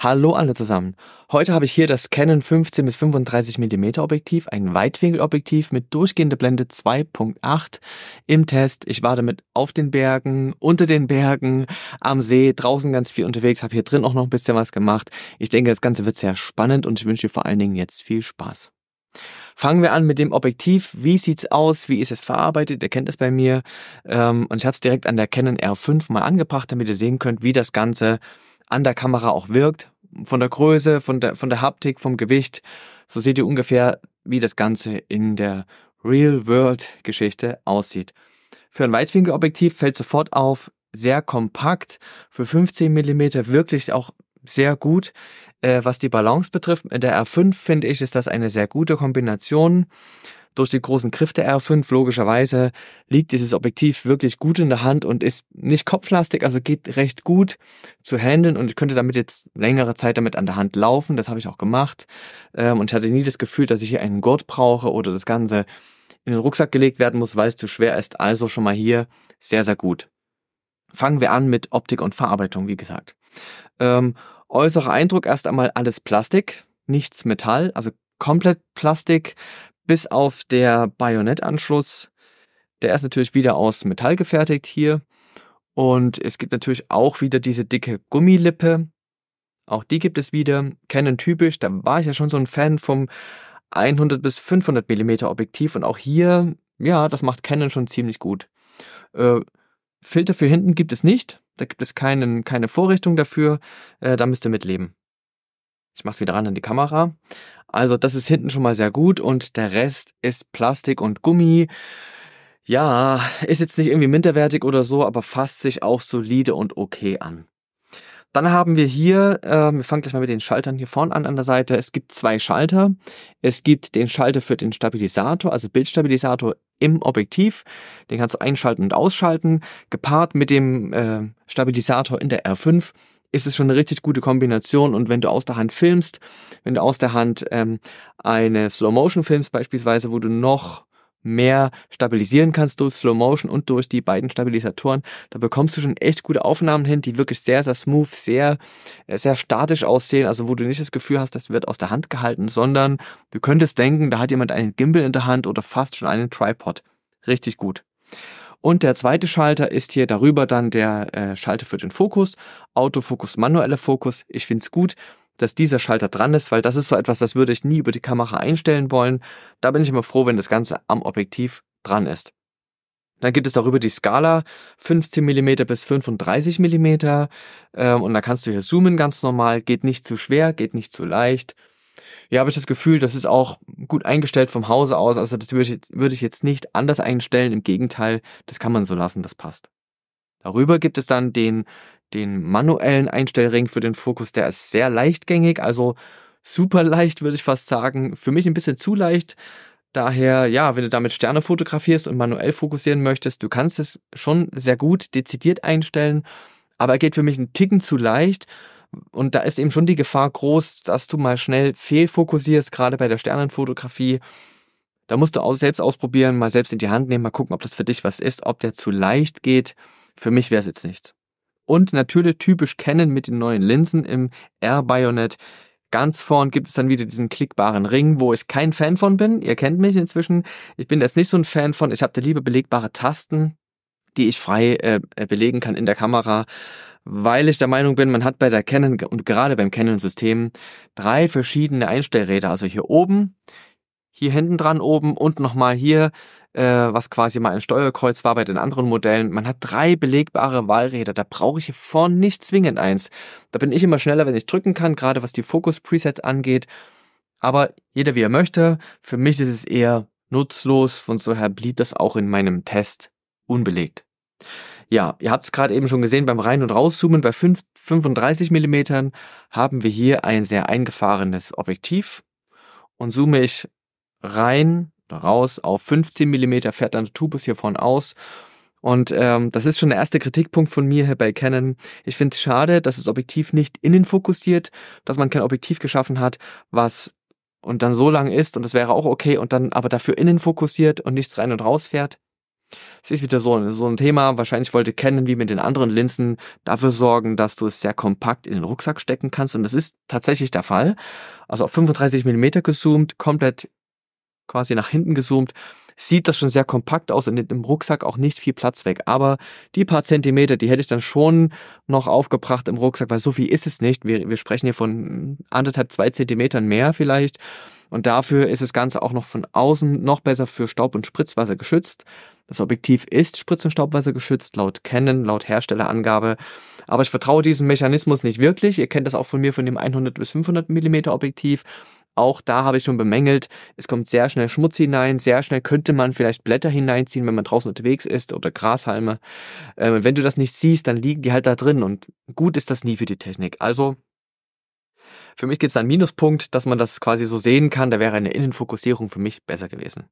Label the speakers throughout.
Speaker 1: Hallo alle zusammen. Heute habe ich hier das Canon 15 bis 35 mm Objektiv, ein Weitwinkelobjektiv mit durchgehender Blende 2.8 im Test. Ich war damit auf den Bergen, unter den Bergen, am See, draußen ganz viel unterwegs, habe hier drin auch noch ein bisschen was gemacht. Ich denke, das Ganze wird sehr spannend und ich wünsche dir vor allen Dingen jetzt viel Spaß. Fangen wir an mit dem Objektiv. Wie sieht's aus? Wie ist es verarbeitet? Ihr kennt es bei mir. Ähm, und ich habe es direkt an der Canon R5 mal angebracht, damit ihr sehen könnt, wie das Ganze an der Kamera auch wirkt. Von der Größe, von der, von der Haptik, vom Gewicht. So seht ihr ungefähr, wie das Ganze in der Real-World-Geschichte aussieht. Für ein Weitwinkelobjektiv fällt sofort auf, sehr kompakt, für 15 mm wirklich auch sehr gut. Äh, was die Balance betrifft, in der R5 finde ich, ist das eine sehr gute Kombination. Durch die großen Griffe der R5 logischerweise liegt dieses Objektiv wirklich gut in der Hand und ist nicht kopflastig, also geht recht gut zu handeln und ich könnte damit jetzt längere Zeit damit an der Hand laufen. Das habe ich auch gemacht ähm, und ich hatte nie das Gefühl, dass ich hier einen Gurt brauche oder das Ganze in den Rucksack gelegt werden muss, weil es zu schwer ist. Also schon mal hier sehr, sehr gut. Fangen wir an mit Optik und Verarbeitung, wie gesagt. Ähm, äußerer Eindruck erst einmal alles Plastik, nichts Metall, also komplett Plastik bis auf der Bajonettanschluss. Der ist natürlich wieder aus Metall gefertigt hier. Und es gibt natürlich auch wieder diese dicke Gummilippe. Auch die gibt es wieder. Canon typisch, da war ich ja schon so ein Fan vom 100 bis 500 mm Objektiv. Und auch hier, ja, das macht Canon schon ziemlich gut. Äh, Filter für hinten gibt es nicht. Da gibt es keinen, keine Vorrichtung dafür. Äh, da müsst ihr mitleben. Ich mache es wieder ran an die Kamera. Also das ist hinten schon mal sehr gut und der Rest ist Plastik und Gummi. Ja, ist jetzt nicht irgendwie minderwertig oder so, aber fasst sich auch solide und okay an. Dann haben wir hier, äh, wir fangen gleich mal mit den Schaltern hier vorne an an der Seite. Es gibt zwei Schalter. Es gibt den Schalter für den Stabilisator, also Bildstabilisator im Objektiv. Den kannst du einschalten und ausschalten. Gepaart mit dem äh, Stabilisator in der R5 ist es schon eine richtig gute Kombination. Und wenn du aus der Hand filmst, wenn du aus der Hand ähm, eine Slow-Motion filmst beispielsweise, wo du noch mehr stabilisieren kannst durch Slow Motion und durch die beiden Stabilisatoren. Da bekommst du schon echt gute Aufnahmen hin, die wirklich sehr, sehr smooth, sehr, äh, sehr statisch aussehen. Also wo du nicht das Gefühl hast, das wird aus der Hand gehalten, sondern du könntest denken, da hat jemand einen Gimbal in der Hand oder fast schon einen Tripod. Richtig gut. Und der zweite Schalter ist hier darüber dann der äh, Schalter für den Fokus, Autofokus, manueller Fokus. Ich finde es gut, dass dieser Schalter dran ist, weil das ist so etwas, das würde ich nie über die Kamera einstellen wollen. Da bin ich immer froh, wenn das Ganze am Objektiv dran ist. Dann gibt es darüber die Skala 15 mm bis 35 mm ähm, und da kannst du hier zoomen ganz normal, geht nicht zu schwer, geht nicht zu leicht ja, habe ich das Gefühl, das ist auch gut eingestellt vom Hause aus. Also das würde ich jetzt nicht anders einstellen. Im Gegenteil, das kann man so lassen, das passt. Darüber gibt es dann den, den manuellen Einstellring für den Fokus, der ist sehr leichtgängig, also super leicht würde ich fast sagen. Für mich ein bisschen zu leicht. Daher, ja, wenn du damit Sterne fotografierst und manuell fokussieren möchtest, du kannst es schon sehr gut dezidiert einstellen, aber er geht für mich einen Ticken zu leicht und da ist eben schon die Gefahr groß, dass du mal schnell fehlfokussierst, gerade bei der Sternenfotografie. Da musst du auch selbst ausprobieren, mal selbst in die Hand nehmen, mal gucken, ob das für dich was ist, ob der zu leicht geht. Für mich wäre es jetzt nichts. Und natürlich typisch kennen mit den neuen Linsen im Air bayonet Ganz vorn gibt es dann wieder diesen klickbaren Ring, wo ich kein Fan von bin. Ihr kennt mich inzwischen. Ich bin jetzt nicht so ein Fan von. Ich habe da lieber belegbare Tasten, die ich frei äh, äh belegen kann in der Kamera weil ich der Meinung bin, man hat bei der Canon und gerade beim Canon-System drei verschiedene Einstellräder. Also hier oben, hier hinten dran oben und nochmal hier, äh, was quasi mal ein Steuerkreuz war bei den anderen Modellen. Man hat drei belegbare Wahlräder. Da brauche ich hier vorne nicht zwingend eins. Da bin ich immer schneller, wenn ich drücken kann, gerade was die Fokus-Presets angeht. Aber jeder wie er möchte. Für mich ist es eher nutzlos. Von so her blieb das auch in meinem Test unbelegt. Ja, ihr habt es gerade eben schon gesehen, beim Rein- und Rauszoomen bei 5, 35 mm haben wir hier ein sehr eingefahrenes Objektiv. Und zoome ich rein oder raus auf 15 mm, fährt dann der Tubus hier vorne aus. Und ähm, das ist schon der erste Kritikpunkt von mir hier bei Canon. Ich finde es schade, dass das Objektiv nicht innen fokussiert, dass man kein Objektiv geschaffen hat, was und dann so lang ist und das wäre auch okay und dann aber dafür innen fokussiert und nichts rein und raus fährt. Es ist wieder so ein, so ein Thema. Wahrscheinlich wollte Canon wie mit den anderen Linsen dafür sorgen, dass du es sehr kompakt in den Rucksack stecken kannst. Und das ist tatsächlich der Fall. Also auf 35 mm gezoomt, komplett quasi nach hinten gezoomt, sieht das schon sehr kompakt aus und nimmt im Rucksack auch nicht viel Platz weg. Aber die paar Zentimeter, die hätte ich dann schon noch aufgebracht im Rucksack, weil so viel ist es nicht. Wir, wir sprechen hier von anderthalb, zwei Zentimetern mehr vielleicht. Und dafür ist das Ganze auch noch von außen noch besser für Staub und Spritzwasser geschützt. Das Objektiv ist Spritz- und Staubwasser geschützt, laut Canon, laut Herstellerangabe. Aber ich vertraue diesem Mechanismus nicht wirklich. Ihr kennt das auch von mir von dem 100 bis 500 Millimeter Objektiv. Auch da habe ich schon bemängelt, es kommt sehr schnell Schmutz hinein, sehr schnell könnte man vielleicht Blätter hineinziehen, wenn man draußen unterwegs ist oder Grashalme. Ähm, wenn du das nicht siehst, dann liegen die halt da drin und gut ist das nie für die Technik. Also für mich gibt es einen Minuspunkt, dass man das quasi so sehen kann, da wäre eine Innenfokussierung für mich besser gewesen.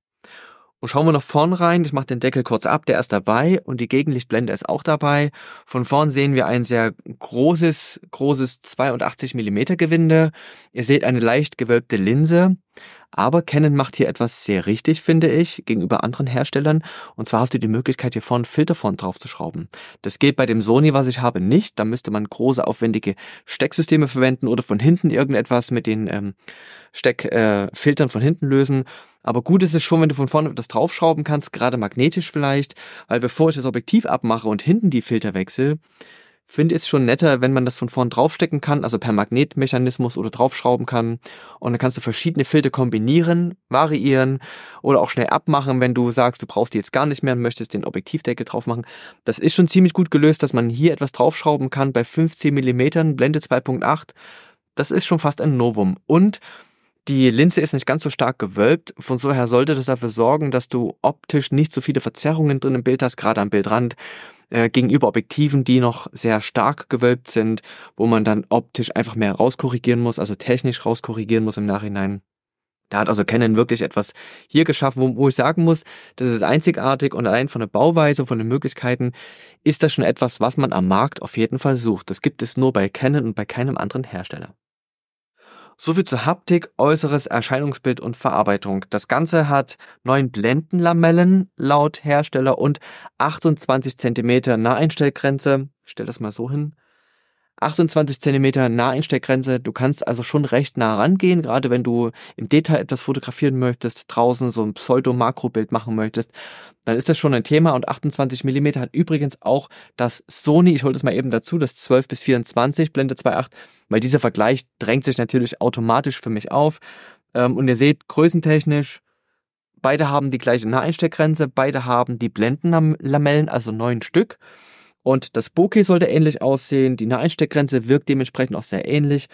Speaker 1: Und schauen wir nach vorn rein. Ich mache den Deckel kurz ab, der ist dabei und die Gegenlichtblende ist auch dabei. Von vorn sehen wir ein sehr großes, großes 82 Millimeter Gewinde. Ihr seht eine leicht gewölbte Linse. Aber Canon macht hier etwas sehr richtig, finde ich, gegenüber anderen Herstellern. Und zwar hast du die Möglichkeit, hier vorne Filterfont draufzuschrauben. Das geht bei dem Sony, was ich habe, nicht. Da müsste man große, aufwendige Stecksysteme verwenden oder von hinten irgendetwas mit den ähm, Steckfiltern äh, von hinten lösen. Aber gut ist es schon, wenn du von vorne das draufschrauben kannst, gerade magnetisch vielleicht, weil bevor ich das Objektiv abmache und hinten die Filter wechsle, finde ich es schon netter, wenn man das von vorne draufstecken kann, also per Magnetmechanismus oder draufschrauben kann. Und dann kannst du verschiedene Filter kombinieren, variieren oder auch schnell abmachen, wenn du sagst, du brauchst die jetzt gar nicht mehr und möchtest den Objektivdeckel drauf machen. Das ist schon ziemlich gut gelöst, dass man hier etwas draufschrauben kann bei 15 mm Blende 2.8. Das ist schon fast ein Novum. Und die Linse ist nicht ganz so stark gewölbt, von so her sollte das dafür sorgen, dass du optisch nicht so viele Verzerrungen drin im Bild hast, gerade am Bildrand, äh, gegenüber Objektiven, die noch sehr stark gewölbt sind, wo man dann optisch einfach mehr rauskorrigieren muss, also technisch rauskorrigieren muss im Nachhinein. Da hat also Canon wirklich etwas hier geschaffen, wo, wo ich sagen muss, das ist einzigartig und allein von der Bauweise, von den Möglichkeiten ist das schon etwas, was man am Markt auf jeden Fall sucht. Das gibt es nur bei Canon und bei keinem anderen Hersteller. Soviel zur Haptik, äußeres Erscheinungsbild und Verarbeitung. Das Ganze hat neun Blendenlamellen laut Hersteller und 28 cm Naheinstellgrenze. Ich stell das mal so hin. 28 cm Naheinsteckgrenze. Du kannst also schon recht nah rangehen, gerade wenn du im Detail etwas fotografieren möchtest, draußen so ein Pseudo-Makrobild machen möchtest, dann ist das schon ein Thema. Und 28 mm hat übrigens auch das Sony, ich hole das mal eben dazu, das 12 bis 24 Blende 2.8, weil dieser Vergleich drängt sich natürlich automatisch für mich auf. Ähm, und ihr seht, größentechnisch, beide haben die gleiche Naheinsteckgrenze, beide haben die Blendenlamellen, also neun Stück. Und das Bokeh sollte ähnlich aussehen. Die Naheinsteckgrenze wirkt dementsprechend auch sehr ähnlich.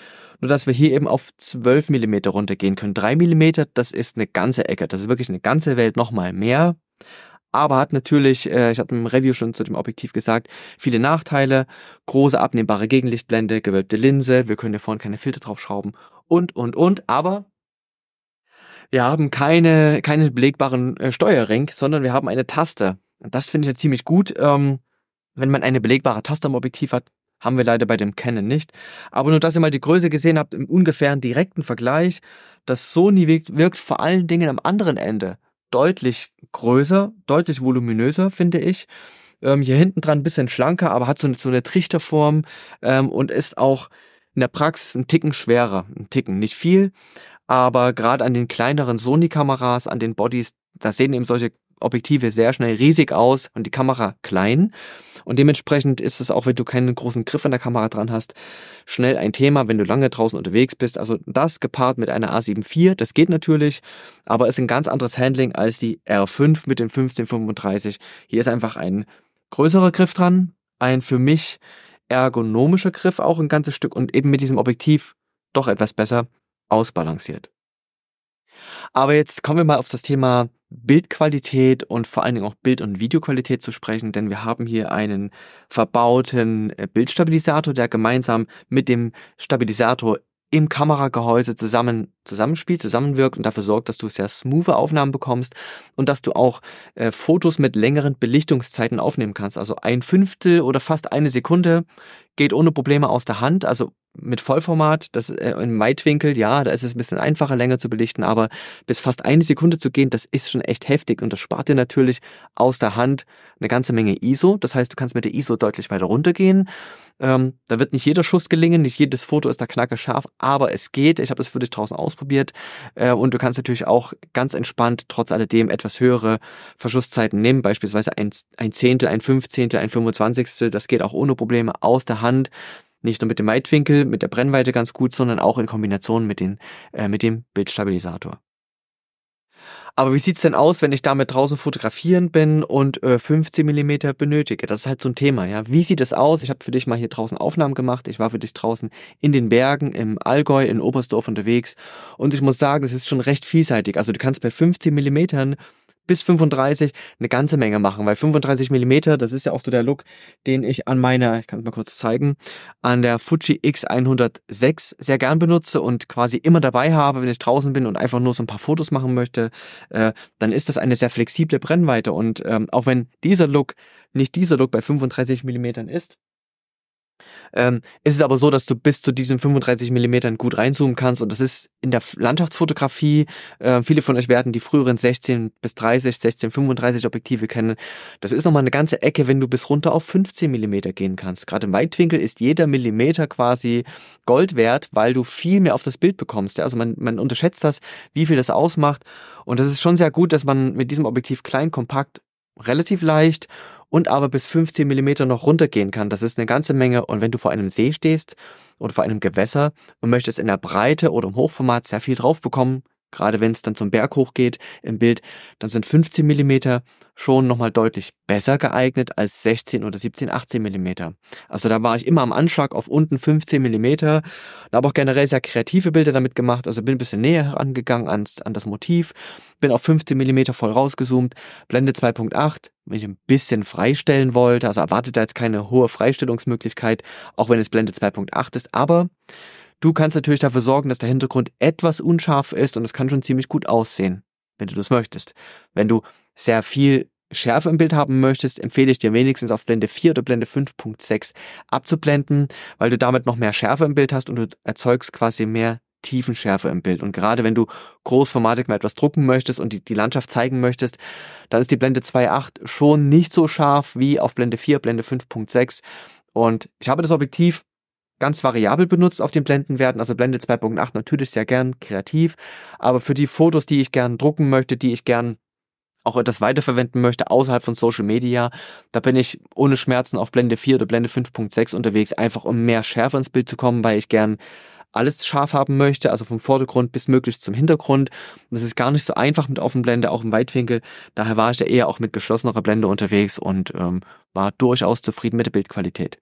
Speaker 1: Nur dass wir hier eben auf 12 mm runtergehen können. 3 mm, das ist eine ganze Ecke. Das ist wirklich eine ganze Welt nochmal mehr. Aber hat natürlich, äh, ich hatte im Review schon zu dem Objektiv gesagt, viele Nachteile. Große abnehmbare Gegenlichtblende, gewölbte Linse, wir können hier vorne keine Filter draufschrauben und, und, und. Aber wir haben keine, keinen belegbaren äh, Steuerring, sondern wir haben eine Taste. Das finde ich ja ziemlich gut. Ähm, wenn man eine belegbare Taste am Objektiv hat, haben wir leider bei dem Canon nicht. Aber nur, dass ihr mal die Größe gesehen habt, im ungefähren direkten Vergleich, das Sony wirkt, wirkt vor allen Dingen am anderen Ende deutlich größer, deutlich voluminöser, finde ich. Ähm, hier hinten dran ein bisschen schlanker, aber hat so eine, so eine Trichterform ähm, und ist auch in der Praxis ein Ticken schwerer. Ein Ticken, nicht viel, aber gerade an den kleineren Sony-Kameras, an den Bodies, da sehen eben solche Objektive sehr schnell riesig aus und die Kamera klein. Und dementsprechend ist es auch, wenn du keinen großen Griff an der Kamera dran hast, schnell ein Thema, wenn du lange draußen unterwegs bist. Also das gepaart mit einer a 74 das geht natürlich, aber ist ein ganz anderes Handling als die R5 mit dem 1535. Hier ist einfach ein größerer Griff dran, ein für mich ergonomischer Griff auch ein ganzes Stück und eben mit diesem Objektiv doch etwas besser ausbalanciert. Aber jetzt kommen wir mal auf das Thema Bildqualität und vor allen Dingen auch Bild- und Videoqualität zu sprechen, denn wir haben hier einen verbauten äh, Bildstabilisator, der gemeinsam mit dem Stabilisator im Kameragehäuse zusammen zusammenspielt, zusammenwirkt und dafür sorgt, dass du sehr smoothe Aufnahmen bekommst und dass du auch äh, Fotos mit längeren Belichtungszeiten aufnehmen kannst. Also ein Fünftel oder fast eine Sekunde geht ohne Probleme aus der Hand. Also mit Vollformat, das äh, im Weitwinkel, ja, da ist es ein bisschen einfacher, länger zu belichten, aber bis fast eine Sekunde zu gehen, das ist schon echt heftig und das spart dir natürlich aus der Hand eine ganze Menge ISO. Das heißt, du kannst mit der ISO deutlich weiter runtergehen. Ähm, da wird nicht jeder Schuss gelingen, nicht jedes Foto ist da knackerscharf, aber es geht. Ich habe das für dich draußen ausprobiert äh, und du kannst natürlich auch ganz entspannt trotz alledem etwas höhere Verschusszeiten nehmen, beispielsweise ein, ein Zehntel, ein Fünfzehntel, ein Fünfundzwanzigstel. Das geht auch ohne Probleme aus der Hand nicht nur mit dem Weitwinkel, mit der Brennweite ganz gut, sondern auch in Kombination mit, den, äh, mit dem Bildstabilisator. Aber wie sieht's denn aus, wenn ich damit draußen fotografieren bin und äh, 15 Millimeter benötige? Das ist halt so ein Thema, ja. Wie sieht es aus? Ich habe für dich mal hier draußen Aufnahmen gemacht. Ich war für dich draußen in den Bergen, im Allgäu, in Oberstdorf unterwegs. Und ich muss sagen, es ist schon recht vielseitig. Also du kannst bei 15 Millimetern bis 35 eine ganze Menge machen, weil 35 mm, das ist ja auch so der Look, den ich an meiner, ich kann es mal kurz zeigen, an der Fuji X106 sehr gern benutze und quasi immer dabei habe, wenn ich draußen bin und einfach nur so ein paar Fotos machen möchte, äh, dann ist das eine sehr flexible Brennweite und ähm, auch wenn dieser Look nicht dieser Look bei 35 mm ist, ähm, ist es aber so, dass du bis zu diesen 35 mm gut reinzoomen kannst und das ist in der Landschaftsfotografie, äh, viele von euch werden die früheren 16 bis 30, 16, 35 Objektive kennen. Das ist nochmal eine ganze Ecke, wenn du bis runter auf 15 mm gehen kannst. Gerade im Weitwinkel ist jeder Millimeter quasi Gold wert, weil du viel mehr auf das Bild bekommst. Ja? Also man, man unterschätzt das, wie viel das ausmacht und das ist schon sehr gut, dass man mit diesem Objektiv klein, kompakt relativ leicht und aber bis 15 mm noch runtergehen kann. Das ist eine ganze Menge. Und wenn du vor einem See stehst oder vor einem Gewässer und möchtest in der Breite oder im Hochformat sehr viel drauf bekommen, gerade wenn es dann zum Berg hochgeht im Bild, dann sind 15 mm schon nochmal deutlich besser geeignet als 16 oder 17, 18 mm. Also da war ich immer am Anschlag auf unten 15 mm. Da habe auch generell sehr kreative Bilder damit gemacht, also bin ein bisschen näher herangegangen an, an das Motiv, bin auf 15 mm voll rausgezoomt, Blende 2.8, wenn ich ein bisschen freistellen wollte, also erwartet da jetzt keine hohe Freistellungsmöglichkeit, auch wenn es Blende 2.8 ist, aber Du kannst natürlich dafür sorgen, dass der Hintergrund etwas unscharf ist und es kann schon ziemlich gut aussehen, wenn du das möchtest. Wenn du sehr viel Schärfe im Bild haben möchtest, empfehle ich dir wenigstens auf Blende 4 oder Blende 5.6 abzublenden, weil du damit noch mehr Schärfe im Bild hast und du erzeugst quasi mehr Tiefenschärfe im Bild. Und gerade wenn du großformatig mal etwas drucken möchtest und die, die Landschaft zeigen möchtest, dann ist die Blende 2.8 schon nicht so scharf wie auf Blende 4, Blende 5.6. Und ich habe das Objektiv ganz variabel benutzt auf den Blendenwerten. Also Blende 2.8 natürlich sehr gern kreativ, aber für die Fotos, die ich gern drucken möchte, die ich gern auch etwas weiterverwenden möchte außerhalb von Social Media, da bin ich ohne Schmerzen auf Blende 4 oder Blende 5.6 unterwegs, einfach um mehr Schärfe ins Bild zu kommen, weil ich gern alles scharf haben möchte, also vom Vordergrund bis möglichst zum Hintergrund. das ist gar nicht so einfach mit Offenblende, auch im Weitwinkel. Daher war ich da eher auch mit geschlossenerer Blende unterwegs und ähm, war durchaus zufrieden mit der Bildqualität.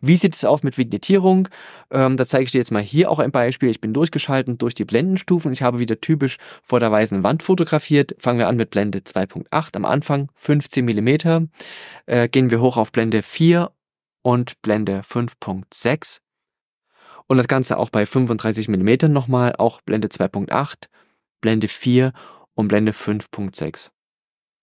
Speaker 1: Wie sieht es aus mit Vignettierung? Ähm, da zeige ich dir jetzt mal hier auch ein Beispiel. Ich bin durchgeschalten durch die Blendenstufen. Ich habe wieder typisch vor der weißen Wand fotografiert. Fangen wir an mit Blende 2.8 am Anfang, 15 mm. Äh, gehen wir hoch auf Blende 4 und Blende 5.6 und das Ganze auch bei 35 mm nochmal, auch Blende 2.8, Blende 4 und Blende 5.6.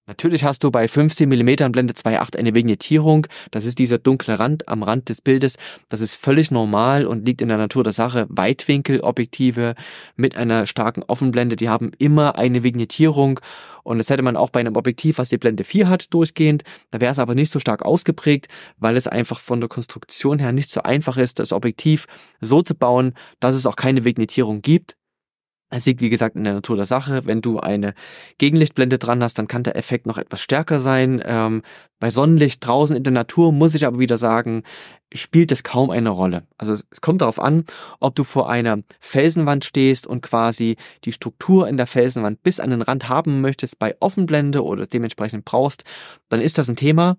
Speaker 1: Natürlich hast du bei 15 mm Blende 2.8 eine Vignettierung. Das ist dieser dunkle Rand am Rand des Bildes. Das ist völlig normal und liegt in der Natur der Sache. Weitwinkelobjektive mit einer starken Offenblende, die haben immer eine Vignettierung. Und das hätte man auch bei einem Objektiv, was die Blende 4 hat, durchgehend. Da wäre es aber nicht so stark ausgeprägt, weil es einfach von der Konstruktion her nicht so einfach ist, das Objektiv so zu bauen, dass es auch keine Vignettierung gibt. Es liegt, wie gesagt, in der Natur der Sache. Wenn du eine Gegenlichtblende dran hast, dann kann der Effekt noch etwas stärker sein. Ähm, bei Sonnenlicht draußen in der Natur, muss ich aber wieder sagen, spielt es kaum eine Rolle. Also es kommt darauf an, ob du vor einer Felsenwand stehst und quasi die Struktur in der Felsenwand bis an den Rand haben möchtest bei Offenblende oder dementsprechend brauchst, dann ist das ein Thema.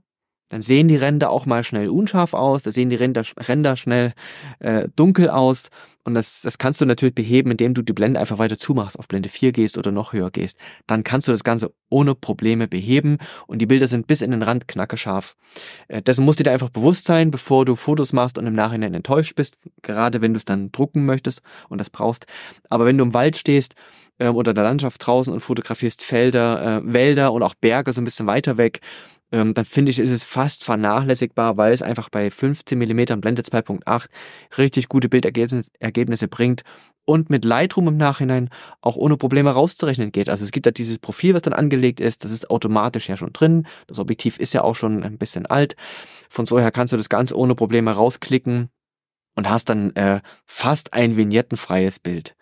Speaker 1: Dann sehen die Ränder auch mal schnell unscharf aus, da sehen die Ränder, Ränder schnell äh, dunkel aus. Und das, das kannst du natürlich beheben, indem du die Blende einfach weiter zumachst, auf Blende 4 gehst oder noch höher gehst. Dann kannst du das Ganze ohne Probleme beheben und die Bilder sind bis in den Rand knackescharf. Äh, dessen musst du dir einfach bewusst sein, bevor du Fotos machst und im Nachhinein enttäuscht bist, gerade wenn du es dann drucken möchtest und das brauchst. Aber wenn du im Wald stehst ähm, oder in der Landschaft draußen und fotografierst Felder, äh, Wälder und auch Berge so ein bisschen weiter weg, ähm, dann finde ich, ist es fast vernachlässigbar, weil es einfach bei 15 mm Blende 2.8 richtig gute Bildergebnisse bringt und mit Lightroom im Nachhinein auch ohne Probleme rauszurechnen geht. Also es gibt da dieses Profil, was dann angelegt ist, das ist automatisch ja schon drin, das Objektiv ist ja auch schon ein bisschen alt, von so her kannst du das ganz ohne Probleme rausklicken und hast dann äh, fast ein vignettenfreies Bild.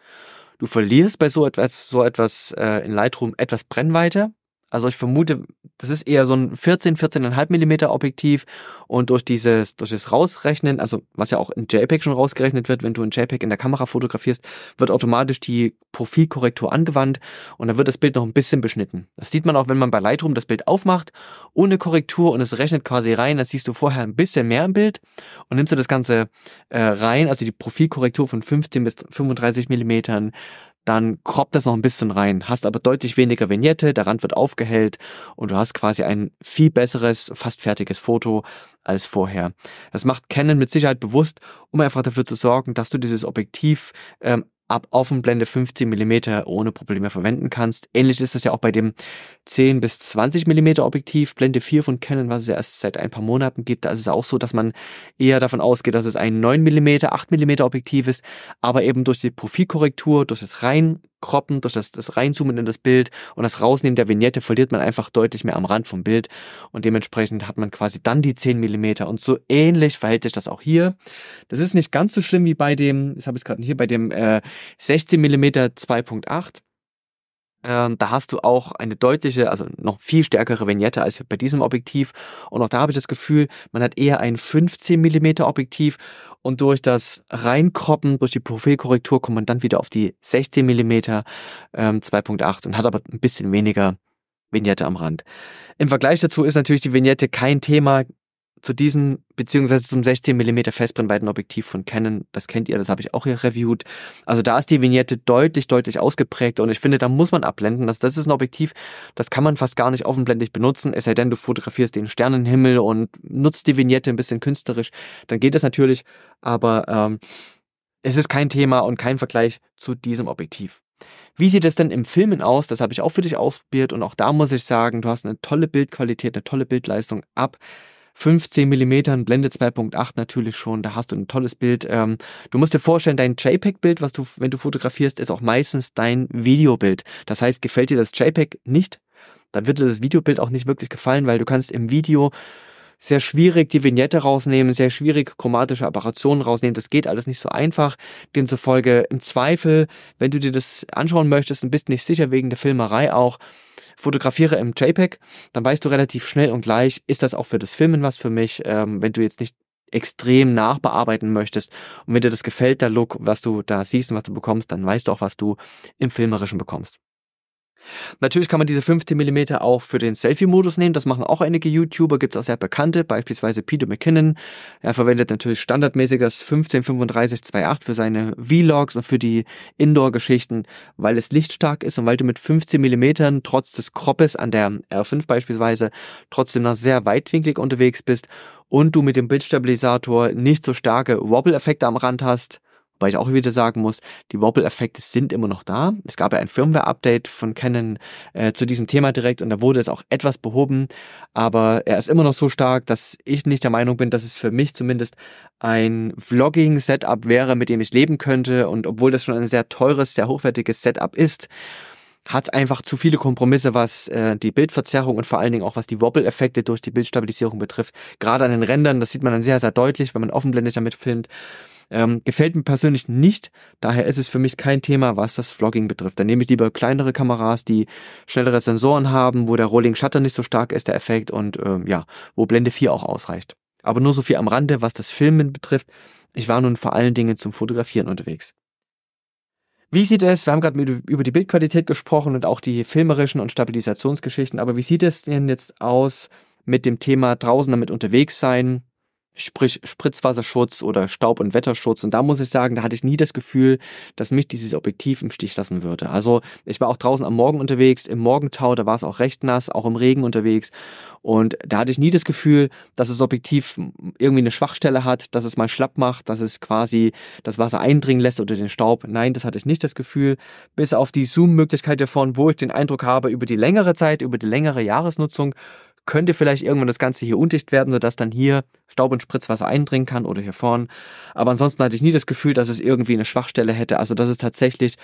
Speaker 1: Du verlierst bei so etwas, so etwas äh, in Lightroom etwas Brennweite, also ich vermute, das ist eher so ein 14, 14,5 mm Objektiv und durch dieses, durch das Rausrechnen, also was ja auch in JPEG schon rausgerechnet wird, wenn du in JPEG in der Kamera fotografierst, wird automatisch die Profilkorrektur angewandt und dann wird das Bild noch ein bisschen beschnitten. Das sieht man auch, wenn man bei Lightroom das Bild aufmacht, ohne Korrektur und es rechnet quasi rein, das siehst du vorher ein bisschen mehr im Bild und nimmst du das Ganze äh, rein, also die Profilkorrektur von 15 bis 35 mm, dann kroppt das noch ein bisschen rein, hast aber deutlich weniger Vignette, der Rand wird aufgehellt und du hast quasi ein viel besseres, fast fertiges Foto als vorher. Das macht Canon mit Sicherheit bewusst, um einfach dafür zu sorgen, dass du dieses Objektiv ähm, ab Offenblende 15 mm ohne Probleme verwenden kannst. Ähnlich ist das ja auch bei dem 10 bis 20 mm Objektiv. Blende 4 von Canon, was es ja erst seit ein paar Monaten gibt. Da ist es auch so, dass man eher davon ausgeht, dass es ein 9 mm, 8 mm Objektiv ist. Aber eben durch die Profilkorrektur, durch das Reinkroppen, durch das, das Reinzoomen in das Bild und das Rausnehmen der Vignette verliert man einfach deutlich mehr am Rand vom Bild. Und dementsprechend hat man quasi dann die 10 mm. Und so ähnlich verhält sich das auch hier. Das ist nicht ganz so schlimm wie bei dem, das habe ich gerade hier, bei dem äh, 16 mm 2.8 ähm, da hast du auch eine deutliche, also noch viel stärkere Vignette als bei diesem Objektiv. Und auch da habe ich das Gefühl, man hat eher ein 15 mm Objektiv und durch das Reinkroppen, durch die Profilkorrektur kommt man dann wieder auf die 16 mm ähm, 2.8 und hat aber ein bisschen weniger Vignette am Rand. Im Vergleich dazu ist natürlich die Vignette kein Thema, zu diesem, beziehungsweise zum 16 mm Festbrennweitenobjektiv von Canon, das kennt ihr, das habe ich auch hier reviewt. Also da ist die Vignette deutlich, deutlich ausgeprägt und ich finde, da muss man abblenden. Also das ist ein Objektiv, das kann man fast gar nicht offenblendig benutzen, es sei denn, du fotografierst den Sternenhimmel und nutzt die Vignette ein bisschen künstlerisch, dann geht das natürlich, aber ähm, es ist kein Thema und kein Vergleich zu diesem Objektiv. Wie sieht es denn im Filmen aus? Das habe ich auch für dich ausprobiert und auch da muss ich sagen, du hast eine tolle Bildqualität, eine tolle Bildleistung ab 15 mm Blende 2.8 natürlich schon, da hast du ein tolles Bild. Ähm, du musst dir vorstellen, dein JPEG-Bild, was du, wenn du fotografierst, ist auch meistens dein Videobild. Das heißt, gefällt dir das JPEG nicht, dann wird dir das Videobild auch nicht wirklich gefallen, weil du kannst im Video sehr schwierig die Vignette rausnehmen, sehr schwierig chromatische Apparationen rausnehmen. Das geht alles nicht so einfach. Demzufolge im Zweifel, wenn du dir das anschauen möchtest und bist nicht sicher wegen der Filmerei auch, fotografiere im JPEG, dann weißt du relativ schnell und gleich, ist das auch für das Filmen was für mich, ähm, wenn du jetzt nicht extrem nachbearbeiten möchtest. Und wenn dir das gefällt, der Look, was du da siehst und was du bekommst, dann weißt du auch, was du im Filmerischen bekommst. Natürlich kann man diese 15 mm auch für den Selfie-Modus nehmen. Das machen auch einige YouTuber, gibt es auch sehr bekannte, beispielsweise Peter McKinnon. Er verwendet natürlich standardmäßig das 153528 für seine Vlogs und für die Indoor-Geschichten, weil es lichtstark ist und weil du mit 15 mm trotz des Kroppes an der R5 beispielsweise trotzdem noch sehr weitwinklig unterwegs bist und du mit dem Bildstabilisator nicht so starke Wobble-Effekte am Rand hast Wobei ich auch wieder sagen muss, die Wobble-Effekte sind immer noch da. Es gab ja ein Firmware-Update von Canon äh, zu diesem Thema direkt und da wurde es auch etwas behoben. Aber er ist immer noch so stark, dass ich nicht der Meinung bin, dass es für mich zumindest ein Vlogging-Setup wäre, mit dem ich leben könnte. Und obwohl das schon ein sehr teures, sehr hochwertiges Setup ist, hat einfach zu viele Kompromisse, was äh, die Bildverzerrung und vor allen Dingen auch was die Wobble-Effekte durch die Bildstabilisierung betrifft. Gerade an den Rändern, das sieht man dann sehr, sehr deutlich, wenn man offenblendig damit filmt. Ähm, gefällt mir persönlich nicht, daher ist es für mich kein Thema, was das Vlogging betrifft. Dann nehme ich lieber kleinere Kameras, die schnellere Sensoren haben, wo der Rolling Shutter nicht so stark ist, der Effekt und ähm, ja, wo Blende 4 auch ausreicht. Aber nur so viel am Rande, was das Filmen betrifft. Ich war nun vor allen Dingen zum Fotografieren unterwegs. Wie sieht es, wir haben gerade über die Bildqualität gesprochen und auch die filmerischen und Stabilisationsgeschichten, aber wie sieht es denn jetzt aus mit dem Thema draußen damit unterwegs sein, sprich Spritzwasserschutz oder Staub- und Wetterschutz. Und da muss ich sagen, da hatte ich nie das Gefühl, dass mich dieses Objektiv im Stich lassen würde. Also ich war auch draußen am Morgen unterwegs, im Morgentau, da war es auch recht nass, auch im Regen unterwegs. Und da hatte ich nie das Gefühl, dass das Objektiv irgendwie eine Schwachstelle hat, dass es mal schlapp macht, dass es quasi das Wasser eindringen lässt oder den Staub. Nein, das hatte ich nicht das Gefühl. Bis auf die Zoom-Möglichkeit davon, wo ich den Eindruck habe, über die längere Zeit, über die längere Jahresnutzung, könnte vielleicht irgendwann das Ganze hier undicht werden, sodass dann hier Staub und Spritzwasser eindringen kann oder hier vorn. Aber ansonsten hatte ich nie das Gefühl, dass es irgendwie eine Schwachstelle hätte. Also das ist tatsächlich,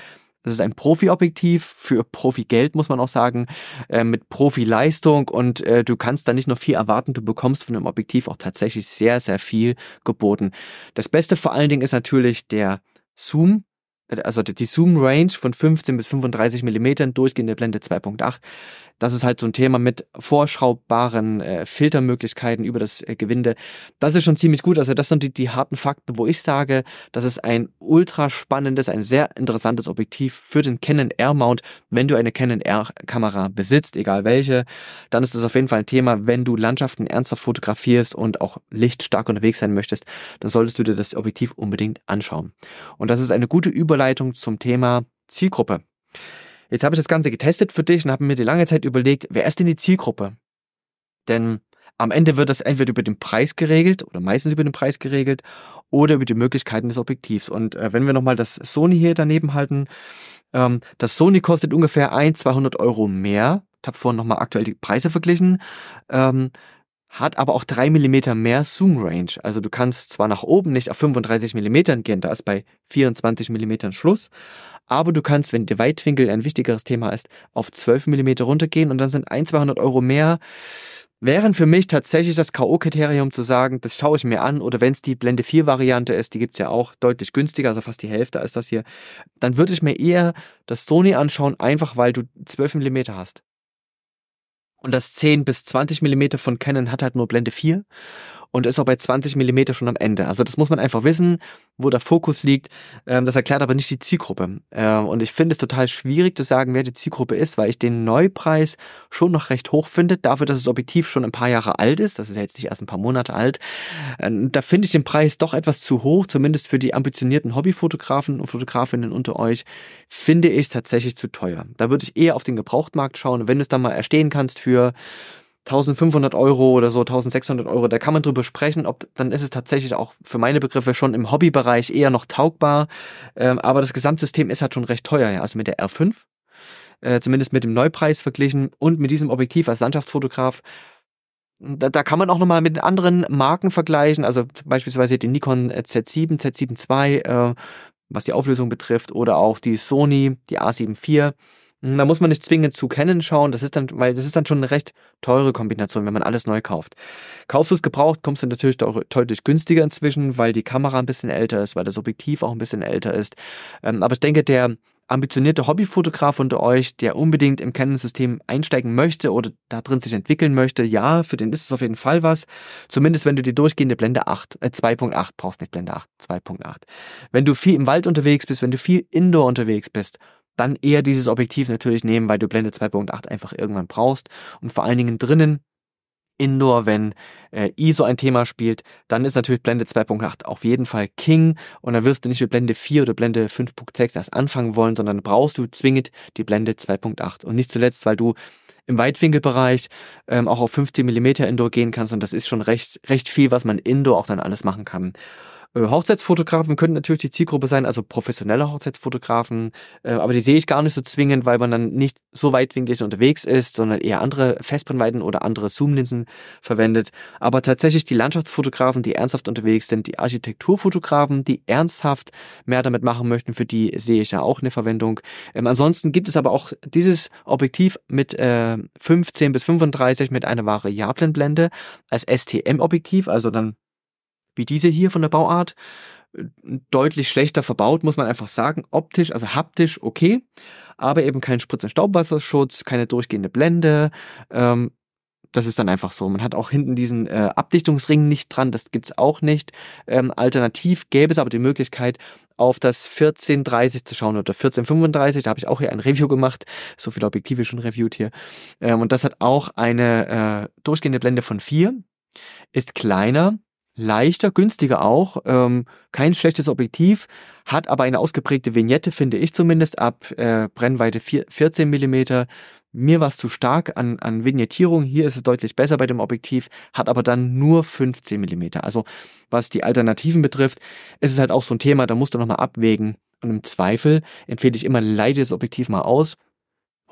Speaker 1: das ist ein Profi-Objektiv für Profi-Geld, muss man auch sagen, äh, mit Profi-Leistung und äh, du kannst da nicht nur viel erwarten, du bekommst von dem Objektiv auch tatsächlich sehr, sehr viel geboten. Das Beste vor allen Dingen ist natürlich der Zoom, also die Zoom-Range von 15 bis 35 mm durchgehende Blende 2.8. Das ist halt so ein Thema mit vorschraubbaren äh, Filtermöglichkeiten über das äh, Gewinde. Das ist schon ziemlich gut. Also das sind die, die harten Fakten, wo ich sage, das ist ein ultra spannendes, ein sehr interessantes Objektiv für den Canon R-Mount. Wenn du eine Canon R-Kamera besitzt, egal welche, dann ist das auf jeden Fall ein Thema. Wenn du Landschaften ernsthaft fotografierst und auch lichtstark unterwegs sein möchtest, dann solltest du dir das Objektiv unbedingt anschauen. Und das ist eine gute Überleitung Überleitung zum Thema Zielgruppe. Jetzt habe ich das Ganze getestet für dich und habe mir die lange Zeit überlegt, wer ist denn die Zielgruppe? Denn am Ende wird das entweder über den Preis geregelt oder meistens über den Preis geregelt oder über die Möglichkeiten des Objektivs. Und äh, wenn wir nochmal das Sony hier daneben halten, ähm, das Sony kostet ungefähr 1, 200 Euro mehr. Ich habe vorhin nochmal aktuell die Preise verglichen. Ähm, hat aber auch 3 mm mehr Zoom Range. Also du kannst zwar nach oben nicht auf 35 mm gehen, da ist bei 24 mm Schluss, aber du kannst, wenn der Weitwinkel ein wichtigeres Thema ist, auf 12 mm runtergehen und dann sind 1, 200 Euro mehr, wären für mich tatsächlich das K.O.-Kriterium zu sagen, das schaue ich mir an oder wenn es die Blende 4 Variante ist, die gibt es ja auch deutlich günstiger, also fast die Hälfte ist das hier, dann würde ich mir eher das Sony anschauen, einfach weil du 12 mm hast. Und das 10 bis 20 Millimeter von Canon hat halt nur Blende 4 und ist auch bei 20 Millimeter schon am Ende. Also das muss man einfach wissen, wo der Fokus liegt. Ähm, das erklärt aber nicht die Zielgruppe. Ähm, und ich finde es total schwierig zu sagen, wer die Zielgruppe ist, weil ich den Neupreis schon noch recht hoch finde, dafür, dass das objektiv schon ein paar Jahre alt ist. Das ist ja jetzt nicht erst ein paar Monate alt. Ähm, da finde ich den Preis doch etwas zu hoch, zumindest für die ambitionierten Hobbyfotografen und Fotografinnen unter euch, finde ich es tatsächlich zu teuer. Da würde ich eher auf den Gebrauchtmarkt schauen. Wenn du es dann mal erstehen kannst für 1500 Euro oder so, 1600 Euro, da kann man drüber sprechen, ob, dann ist es tatsächlich auch für meine Begriffe schon im Hobbybereich eher noch taugbar. Ähm, aber das Gesamtsystem ist halt schon recht teuer, ja. Also mit der R5, äh, zumindest mit dem Neupreis verglichen und mit diesem Objektiv als Landschaftsfotograf, da, da kann man auch nochmal mit anderen Marken vergleichen, also beispielsweise den Nikon Z7, Z7 II, äh, was die Auflösung betrifft, oder auch die Sony, die A7 IV hm, da muss man nicht zwingend zu Canon schauen, das ist dann, weil das ist dann schon eine recht teure Kombination, wenn man alles neu kauft. Kaufst du es gebraucht, kommst du natürlich deutlich günstiger inzwischen, weil die Kamera ein bisschen älter ist, weil das Objektiv auch ein bisschen älter ist. Ähm, aber ich denke, der ambitionierte Hobbyfotograf unter euch, der unbedingt im Canon-System einsteigen möchte oder da drin sich entwickeln möchte, ja, für den ist es auf jeden Fall was. Zumindest wenn du die durchgehende Blende 8, äh, 2.8 brauchst, nicht Blende 8, 2.8. Wenn du viel im Wald unterwegs bist, wenn du viel Indoor unterwegs bist, dann eher dieses Objektiv natürlich nehmen, weil du Blende 2.8 einfach irgendwann brauchst und vor allen Dingen drinnen Indoor, wenn äh, ISO ein Thema spielt, dann ist natürlich Blende 2.8 auf jeden Fall King und dann wirst du nicht mit Blende 4 oder Blende 5.6 erst anfangen wollen, sondern brauchst du zwingend die Blende 2.8 und nicht zuletzt, weil du im Weitwinkelbereich ähm, auch auf 15 mm Indoor gehen kannst und das ist schon recht, recht viel, was man Indoor auch dann alles machen kann. Äh, Hochzeitsfotografen könnten natürlich die Zielgruppe sein, also professionelle Hochzeitsfotografen, äh, aber die sehe ich gar nicht so zwingend, weil man dann nicht so weitwinklig unterwegs ist, sondern eher andere Festbrennweiten oder andere Zoomlinsen verwendet. Aber tatsächlich die Landschaftsfotografen, die ernsthaft unterwegs sind, die Architekturfotografen, die ernsthaft mehr damit machen möchten, für die sehe ich ja auch eine Verwendung. Ähm, ansonsten gibt es aber auch dieses Objektiv mit äh, 15 bis 35 mit einer variablen Blende als STM-Objektiv, also dann wie diese hier von der Bauart. Deutlich schlechter verbaut, muss man einfach sagen. Optisch, also haptisch okay, aber eben kein Spritz- und Staubwasserschutz, keine durchgehende Blende. Ähm, das ist dann einfach so. Man hat auch hinten diesen äh, Abdichtungsring nicht dran, das gibt es auch nicht. Ähm, alternativ gäbe es aber die Möglichkeit, auf das 1430 zu schauen oder 1435. Da habe ich auch hier ein Review gemacht. So viele Objektive schon reviewt hier. Ähm, und das hat auch eine äh, durchgehende Blende von 4, ist kleiner leichter, günstiger auch, ähm, kein schlechtes Objektiv, hat aber eine ausgeprägte Vignette, finde ich zumindest, ab äh, Brennweite 4, 14 mm. Mir war es zu stark an, an Vignettierung, hier ist es deutlich besser bei dem Objektiv, hat aber dann nur 15 mm. Also was die Alternativen betrifft, ist es halt auch so ein Thema, da musst du nochmal abwägen. Und im Zweifel empfehle ich immer, leite das Objektiv mal aus,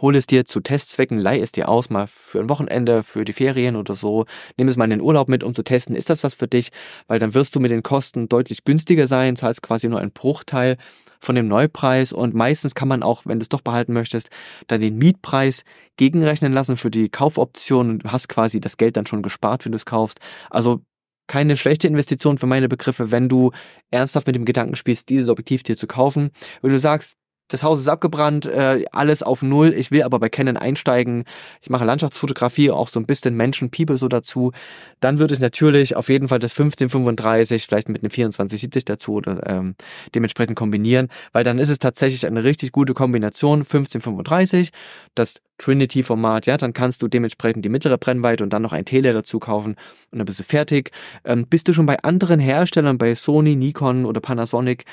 Speaker 1: hol es dir zu Testzwecken, leih es dir aus, mal für ein Wochenende, für die Ferien oder so. Nimm es mal in den Urlaub mit, um zu testen, ist das was für dich? Weil dann wirst du mit den Kosten deutlich günstiger sein, zahlst quasi nur einen Bruchteil von dem Neupreis und meistens kann man auch, wenn du es doch behalten möchtest, dann den Mietpreis gegenrechnen lassen für die Kaufoption du hast quasi das Geld dann schon gespart, wenn du es kaufst. Also keine schlechte Investition für meine Begriffe, wenn du ernsthaft mit dem Gedanken spielst, dieses Objektiv dir zu kaufen. Wenn du sagst, das Haus ist abgebrannt, äh, alles auf Null. Ich will aber bei Canon einsteigen. Ich mache Landschaftsfotografie, auch so ein bisschen Menschen, People so dazu. Dann würde ich natürlich auf jeden Fall das 1535 vielleicht mit einem 2470 dazu oder ähm, dementsprechend kombinieren, weil dann ist es tatsächlich eine richtig gute Kombination. 1535, das Trinity-Format, ja, dann kannst du dementsprechend die mittlere Brennweite und dann noch ein Tele dazu kaufen und dann bist du fertig. Ähm, bist du schon bei anderen Herstellern, bei Sony, Nikon oder Panasonic,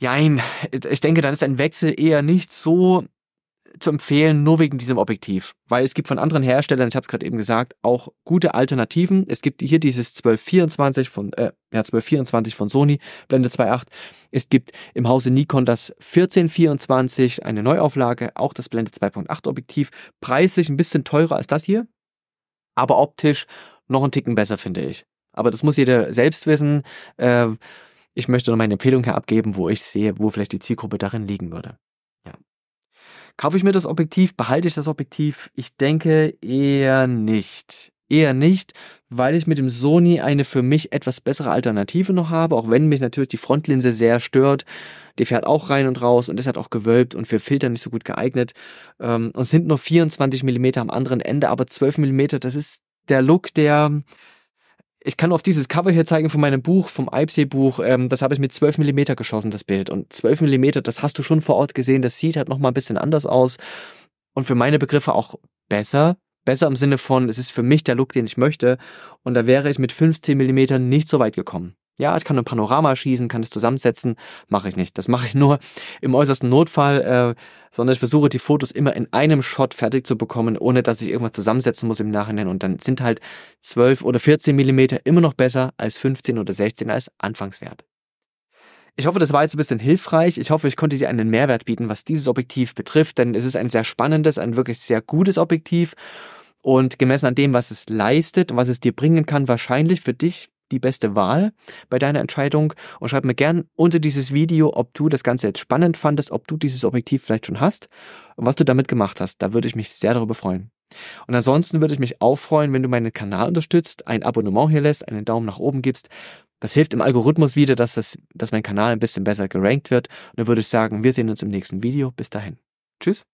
Speaker 1: Jein, äh, ich denke, dann ist ein Wechsel eher nicht so zu empfehlen, nur wegen diesem Objektiv. Weil es gibt von anderen Herstellern, ich habe es gerade eben gesagt, auch gute Alternativen. Es gibt hier dieses 1224 von, äh, ja, 1224 von Sony, Blende 2.8. Es gibt im Hause Nikon das 1424, eine Neuauflage, auch das Blende 2.8 Objektiv. Preislich ein bisschen teurer als das hier, aber optisch noch einen Ticken besser, finde ich. Aber das muss jeder selbst wissen. Äh, ich möchte nur meine Empfehlung hier abgeben, wo ich sehe, wo vielleicht die Zielgruppe darin liegen würde. Ja. Kaufe ich mir das Objektiv? Behalte ich das Objektiv? Ich denke eher nicht. Eher nicht, weil ich mit dem Sony eine für mich etwas bessere Alternative noch habe, auch wenn mich natürlich die Frontlinse sehr stört. Die fährt auch rein und raus und ist halt auch gewölbt und für Filter nicht so gut geeignet. Ähm, und sind nur 24 mm am anderen Ende, aber 12 mm, das ist der Look, der ich kann auf dieses Cover hier zeigen von meinem Buch, vom Eibsee-Buch, ähm, das habe ich mit 12 mm geschossen, das Bild. Und 12 mm, das hast du schon vor Ort gesehen, das sieht halt nochmal ein bisschen anders aus. Und für meine Begriffe auch besser. Besser im Sinne von, es ist für mich der Look, den ich möchte. Und da wäre ich mit 15 mm nicht so weit gekommen. Ja, ich kann ein Panorama schießen, kann es zusammensetzen, mache ich nicht. Das mache ich nur im äußersten Notfall, äh, sondern ich versuche die Fotos immer in einem Shot fertig zu bekommen, ohne dass ich irgendwas zusammensetzen muss im Nachhinein. Und dann sind halt 12 oder 14 Millimeter immer noch besser als 15 oder 16 als Anfangswert. Ich hoffe, das war jetzt ein bisschen hilfreich. Ich hoffe, ich konnte dir einen Mehrwert bieten, was dieses Objektiv betrifft, denn es ist ein sehr spannendes, ein wirklich sehr gutes Objektiv. Und gemessen an dem, was es leistet und was es dir bringen kann, wahrscheinlich für dich die beste Wahl bei deiner Entscheidung und schreib mir gern unter dieses Video, ob du das Ganze jetzt spannend fandest, ob du dieses Objektiv vielleicht schon hast und was du damit gemacht hast. Da würde ich mich sehr darüber freuen. Und ansonsten würde ich mich auch freuen, wenn du meinen Kanal unterstützt, ein Abonnement hier lässt, einen Daumen nach oben gibst. Das hilft im Algorithmus wieder, dass, das, dass mein Kanal ein bisschen besser gerankt wird. Und dann würde ich sagen, wir sehen uns im nächsten Video. Bis dahin. Tschüss.